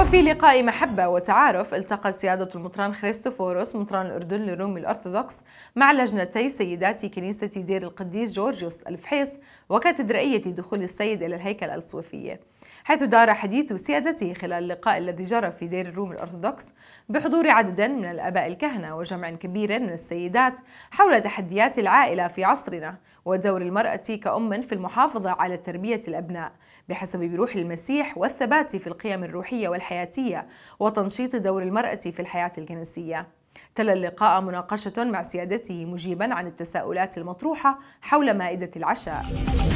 وفي لقاء محبة وتعارف التقت سيادة المطران خريستوفوروس مطران الأردن للروم الأرثوذكس مع لجنتي سيدات كنيسة دير القديس جورجيوس الفحيص وكاتدرائية دخول السيد إلى الهيكل الصوفية حيث دار حديث سيادته خلال اللقاء الذي جرى في دير الروم الأرثوذكس بحضور عدد من الآباء الكهنة وجمع كبير من السيدات حول تحديات العائلة في عصرنا ودور المرأة كأم في المحافظة على تربية الأبناء بحسب بروح المسيح والثبات في القيم الروحية والحياة الحياتية وتنشيط دور المرأة في الحياة الجنسية تلا اللقاء مناقشة مع سيادته مجيبا عن التساؤلات المطروحة حول مائدة العشاء